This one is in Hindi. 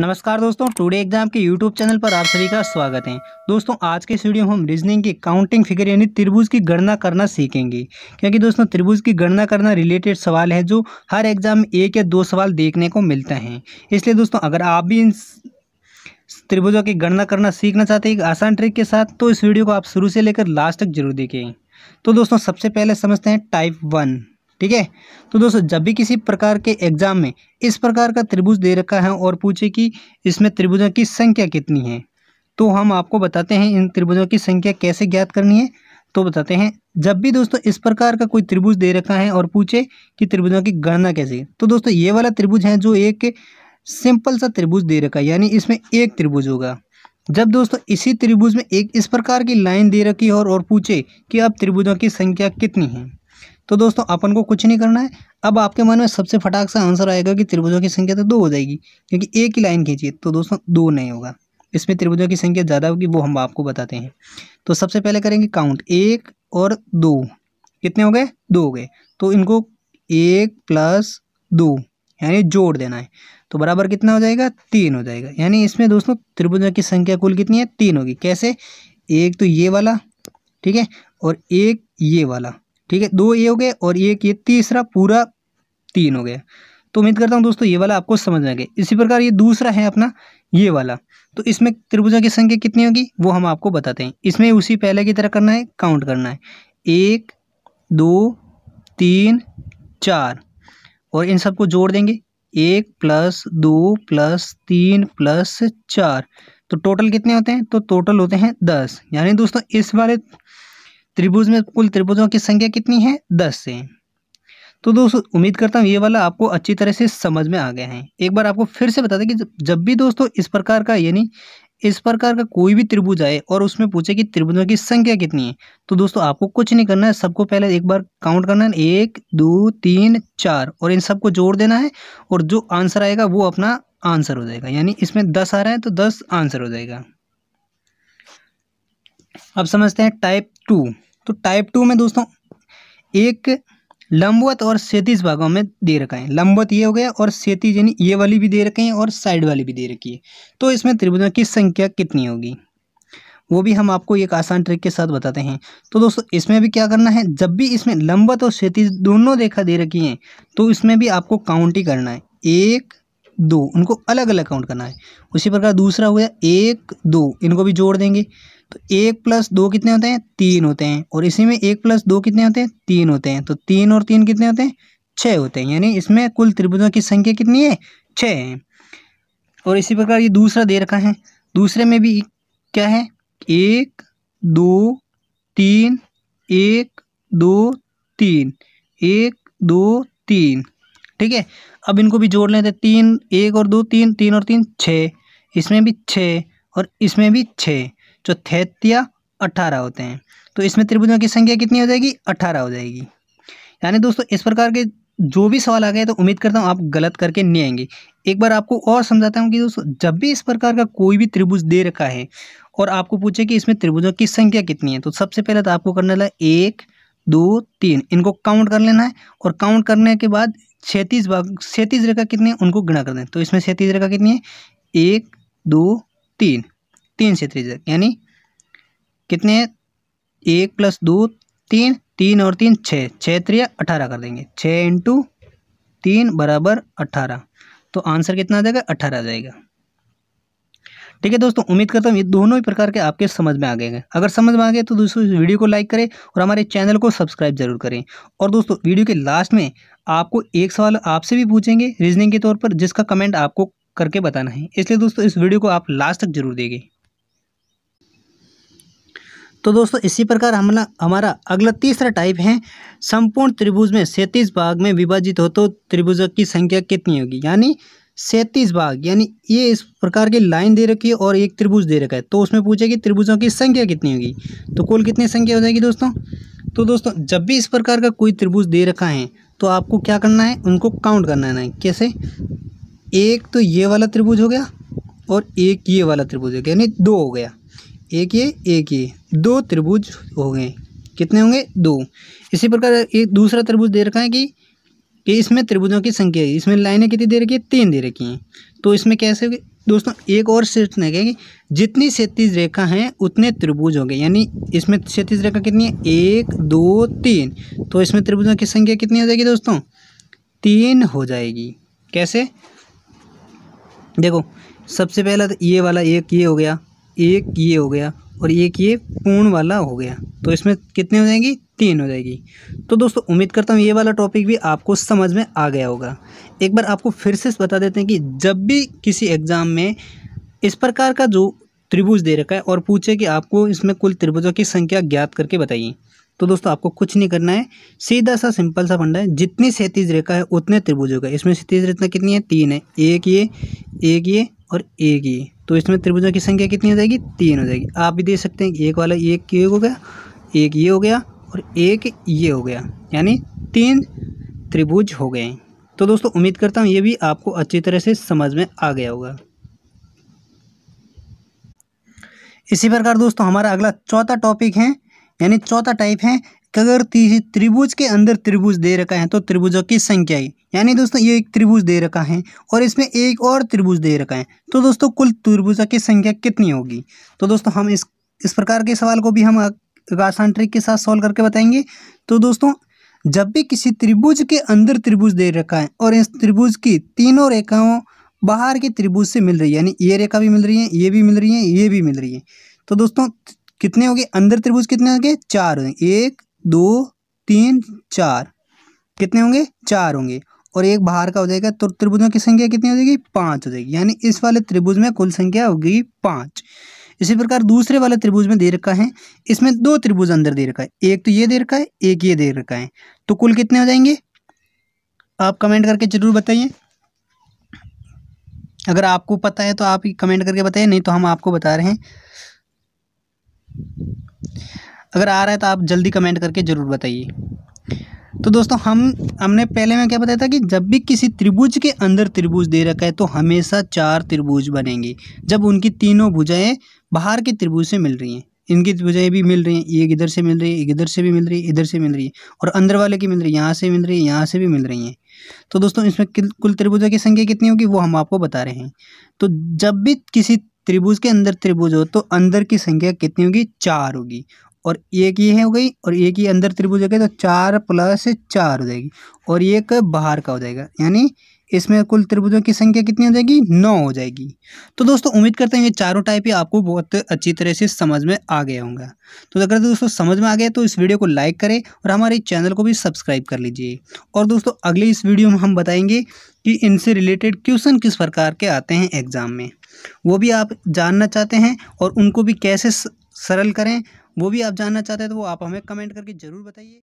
नमस्कार दोस्तों टुडे एग्जाम के यूट्यूब चैनल पर आप सभी का स्वागत है दोस्तों आज के वीडियो हम रीजनिंग की काउंटिंग फिगर यानी त्रिभुज की गणना करना सीखेंगे क्योंकि दोस्तों त्रिभुज की गणना करना रिलेटेड सवाल है जो हर एग्जाम में एक या दो सवाल देखने को मिलते हैं इसलिए दोस्तों अगर आप भी इन त्रिभुजों की गणना करना सीखना चाहते हैं एक आसान ट्रिक के साथ तो इस वीडियो को आप शुरू से लेकर लास्ट तक जरूर देखें तो दोस्तों सबसे पहले समझते हैं टाइप वन ठीक है तो दोस्तों जब भी किसी प्रकार के एग्जाम में इस प्रकार का त्रिभुज दे रखा है और पूछे कि इसमें त्रिभुजों की संख्या कितनी है तो हम आपको बताते हैं इन त्रिभुजों की संख्या कैसे ज्ञात करनी है तो बताते हैं जब भी दोस्तों इस प्रकार का कोई त्रिभुज दे रखा है और पूछे कि त्रिभुजों की गणना कैसे तो दोस्तों ये वाला त्रिभुज है जो एक सिंपल सा त्रिभुज दे रखा है यानी इसमें एक त्रिभुज होगा जब दोस्तों इसी त्रिभुज में एक इस प्रकार की लाइन दे रखी है और, और पूछे कि अब त्रिभुजों की संख्या कितनी है तो दोस्तों अपन को कुछ नहीं करना है अब आपके मन में सबसे फटाक सा आंसर आएगा कि त्रिभुजों की संख्या तो दो हो जाएगी क्योंकि एक ही लाइन खींची तो दोस्तों दो नहीं होगा इसमें त्रिभुजों की संख्या ज़्यादा होगी वो हम आपको बताते हैं तो सबसे पहले करेंगे काउंट एक और दो कितने हो गए दो हो गए तो इनको एक प्लस दो यानी जोड़ देना है तो बराबर कितना हो जाएगा तीन हो जाएगा यानी इसमें दोस्तों त्रिभुजों की संख्या कुल कितनी है तीन होगी कैसे एक तो ये वाला ठीक है और एक ये वाला ठीक है दो ये हो गए और एक ये तीसरा पूरा तीन हो गया तो उम्मीद करता हूँ दोस्तों ये वाला आपको समझ में आ गया इसी प्रकार ये दूसरा है अपना ये वाला तो इसमें त्रिभुजों की संख्या कितनी होगी वो हम आपको बताते हैं इसमें उसी पहले की तरह करना है काउंट करना है एक दो तीन चार और इन सबको जोड़ देंगे एक प्लस दो प्लस तीन प्लस चार तो टोटल कितने होते हैं तो टोटल होते हैं दस यानी दोस्तों इस वाले त्रिभुज में कुल त्रिभुजों की संख्या कितनी है दस है तो दोस्तों उम्मीद करता हूँ ये वाला आपको अच्छी तरह से समझ में आ गया है एक बार आपको फिर से बता दें कि जब भी दोस्तों इस प्रकार का यानी इस प्रकार का कोई भी त्रिभुज आए और उसमें पूछे कि त्रिभुजों की संख्या कितनी है तो दोस्तों आपको कुछ नहीं करना है सबको पहले एक बार काउंट करना है एक दो तीन चार और इन सबको जोड़ देना है और जो आंसर आएगा वो अपना आंसर हो जाएगा यानी इसमें दस आ रहा है तो दस आंसर हो जाएगा अब समझते हैं टाइप टू तो टाइप टू में दोस्तों एक लंबवत और सेतीस भागों में दे रखा है लंबवत ये हो गया और सेतीस यानी ये वाली भी दे रखी है और साइड वाली भी दे रखी है तो इसमें त्रिभुजों की संख्या कितनी होगी वो भी हम आपको एक आसान ट्रिक के साथ बताते हैं तो दोस्तों इसमें भी क्या करना है जब भी इसमें लंबवत और सेतीस दोनों देखा दे रखी हैं तो इसमें भी आपको काउंट ही करना है एक दो उनको अलग अलग काउंट करना है उसी प्रकार दूसरा हो गया एक दो इनको भी जोड़ देंगे तो एक प्लस दो कितने होते हैं तीन होते हैं और इसी में एक प्लस दो कितने होते हैं तीन होते हैं तो तीन और तीन कितने होते हैं छः होते हैं यानी इसमें कुल त्रिभुजों की संख्या कितनी है छः है और इसी प्रकार ये दूसरा दे रखा है दूसरे में भी क्या है एक दो तीन एक दो तीन एक दो तीन ठीक है अब इनको भी जोड़ लेते हैं तो तीन एक और दो तीन तीन और तीन छः इसमें भी छः और इसमें भी छः जो थैतिया अट्ठारह होते हैं तो इसमें त्रिभुजों की संख्या कितनी हो जाएगी अट्ठारह हो जाएगी यानी दोस्तों इस प्रकार के जो भी सवाल आ गए तो उम्मीद करता हूँ आप गलत करके नहीं आएंगे एक बार आपको और समझाता हूँ कि दोस्तों जब भी इस प्रकार का कोई भी त्रिभुज दे रखा है और आपको पूछे कि इसमें त्रिभुजों की संख्या कितनी है तो सबसे पहले तो आपको करने लगा एक दो तीन इनको काउंट कर लेना है और काउंट करने के बाद छत्तीस भाग छत्तीस रेखा कितनी है उनको गिना कर दें तो इसमें छत्तीस रेखा कितनी है एक दो तीन तीन से थ्री तक यानी कितने एक प्लस दो तीन तीन और तीन छः छः त्रिया अठारह कर देंगे छः इंटू तीन बराबर अट्ठारह तो आंसर कितना आ जाएगा अठारह आ जाएगा ठीक है दोस्तों उम्मीद करता हूँ ये दोनों ही प्रकार के आपके समझ में आ गए हैं अगर समझ में आ गए तो दोस्तों इस वीडियो को लाइक करें और हमारे चैनल को सब्सक्राइब जरूर करें और दोस्तों वीडियो के लास्ट में आपको एक सवाल आपसे भी पूछेंगे रीजनिंग के तौर पर जिसका कमेंट आपको करके बताना है इसलिए दोस्तों इस वीडियो को आप लास्ट तक जरूर देगी तो दोस्तों इसी प्रकार हमला हमारा अगला तीसरा टाइप है संपूर्ण त्रिभुज में सैंतीस भाग में विभाजित हो तो त्रिभुजों की संख्या कितनी होगी यानी सैंतीस भाग यानी ये इस प्रकार की लाइन दे रखी है और एक त्रिभुज दे रखा है तो उसमें पूछे कि त्रिभुजों की संख्या कितनी होगी तो कुल कितनी संख्या हो जाएगी दोस्तों तो दोस्तों जब भी इस प्रकार का कोई त्रिभुज दे रखा है तो आपको क्या करना है उनको काउंट करना है कैसे एक तो ये वाला त्रिभुज हो गया और एक ये वाला त्रिभुज हो गया यानी दो हो गया एक ये एक ये दो त्रिभुज हो गए कितने होंगे दो इसी प्रकार एक दूसरा त्रिभुज दे रखा है कि कि इसमें त्रिभुजों की संख्या है इसमें लाइनें कितनी दे रखी है तीन दे रखी हैं तो इसमें कैसे होगी दोस्तों एक और ने कहेंगे जितनी क्षैतिज रेखा हैं उतने त्रिभुज हो गए यानी इसमें क्षैतिज रेखा कितनी है एक दो तीन तो इसमें त्रिभुजों की संख्या कितनी हो जाएगी दोस्तों तीन हो जाएगी कैसे देखो सबसे पहला तो ये वाला एक ये हो गया एक ये हो गया और एक ये पूर्ण वाला हो गया तो इसमें कितने हो जाएंगी तीन हो जाएगी तो दोस्तों उम्मीद करता हूँ ये वाला टॉपिक भी आपको समझ में आ गया होगा एक बार आपको फिर से बता देते हैं कि जब भी किसी एग्ज़ाम में इस प्रकार का जो त्रिभुज दे रखा है और पूछे कि आपको इसमें कुल त्रिभुजों की संख्या ज्ञात करके बताइए तो दोस्तों आपको कुछ नहीं करना है सीधा सा सिंपल सा फंडा है जितनी सैतीज रेखा है उतने त्रिभुजों का इसमें सैतीज रेखा कितनी है तीन है एक ये एक ये और एक ये तो इसमें त्रिभुजों की संख्या कितनी हो जाएगी तीन हो जाएगी आप भी दे सकते हैं एक वाला एक ये हो गया एक ये हो गया और एक ये हो गया यानी तीन त्रिभुज हो गए तो दोस्तों उम्मीद करता हूँ ये भी आपको अच्छी तरह से समझ में आ गया होगा इसी प्रकार दोस्तों हमारा अगला चौथा टॉपिक है यानी चौथा टाइप है अगर त्रिभुज के अंदर त्रिभुज दे रखा है तो त्रिभुजों की संख्या ही यानी दोस्तों ये एक त्रिभुज दे रखा है और इसमें एक और त्रिभुज दे रखा है तो दोस्तों कुल त्रिभुजों की संख्या कितनी होगी तो दोस्तों हम इस इस प्रकार के सवाल को भी हम आसान ट्रिक के साथ सॉल्व करके बताएंगे तो दोस्तों जब भी किसी त्रिभुज के अंदर त्रिभुज दे रखा है और इस त्रिभुज की तीनों रेखाओं बाहर के त्रिभुज से मिल रही है यानी ये रेखा भी मिल रही है ये भी मिल रही है ये भी मिल रही है तो दोस्तों कितने हो गए अंदर त्रिभुज कितने हो गए चार हो गए एक दो तीन चार कितने होंगे चार होंगे और एक बाहर का हो जाएगा तो त्रिभुजों की संख्या कितनी हो जाएगी पाँच हो जाएगी यानी इस वाले त्रिभुज में कुल संख्या होगी पाँच इसी प्रकार दूसरे वाले त्रिभुज में दे रखा है इसमें दो त्रिभुज अंदर दे रखा है एक तो ये दे रखा है एक ये दे रखा है तो कुल कितने हो जाएंगे आप कमेंट करके ज़रूर बताइए अगर आपको पता है तो आप कमेंट करके बताइए नहीं तो हम आपको बता रहे हैं अगर आ रहा है तो आप जल्दी कमेंट करके ज़रूर बताइए तो दोस्तों हम हमने पहले में क्या बताया था कि जब भी किसी त्रिभुज के अंदर त्रिभुज दे रखा है तो हमेशा चार त्रिभुज बनेंगे जब उनकी तीनों भुजाएं बाहर के त्रिभुज से मिल रही हैं इनकी भुजाएं भी मिल रही हैं एक इधर से मिल रही है इधर से भी मिल रही है इधर से मिल रही है और अंदर वाले की मिल रही है यहाँ से मिल रही है यहाँ से भी मिल रही हैं तो दोस्तों इसमें कुल त्रिभुजों की संख्या कितनी होगी वो हम आपको बता रहे हैं तो जब भी किसी त्रिभुज के अंदर त्रिभुज हो तो अंदर की संख्या कितनी होगी चार होगी और एक ये है हो गई और एक ही अंदर त्रिभुज हो गई तो चार प्लस चार हो जाएगी और एक बाहर का हो जाएगा यानी इसमें कुल त्रिभुजों की संख्या कितनी हो जाएगी नौ हो जाएगी तो दोस्तों उम्मीद करते हैं ये चारों टाइप ही आपको बहुत अच्छी तरह से समझ में आ गया होगा तो अगर दोस्तों समझ में आ गया तो इस वीडियो को लाइक करें और हमारे चैनल को भी सब्सक्राइब कर लीजिए और दोस्तों अगली इस वीडियो में हम बताएंगे कि इनसे रिलेटेड क्वेश्चन किस प्रकार के आते हैं एग्ज़ाम में वो भी आप जानना चाहते हैं और उनको भी कैसे सरल करें वो भी आप जानना चाहते हैं तो वो आप हमें कमेंट करके ज़रूर बताइए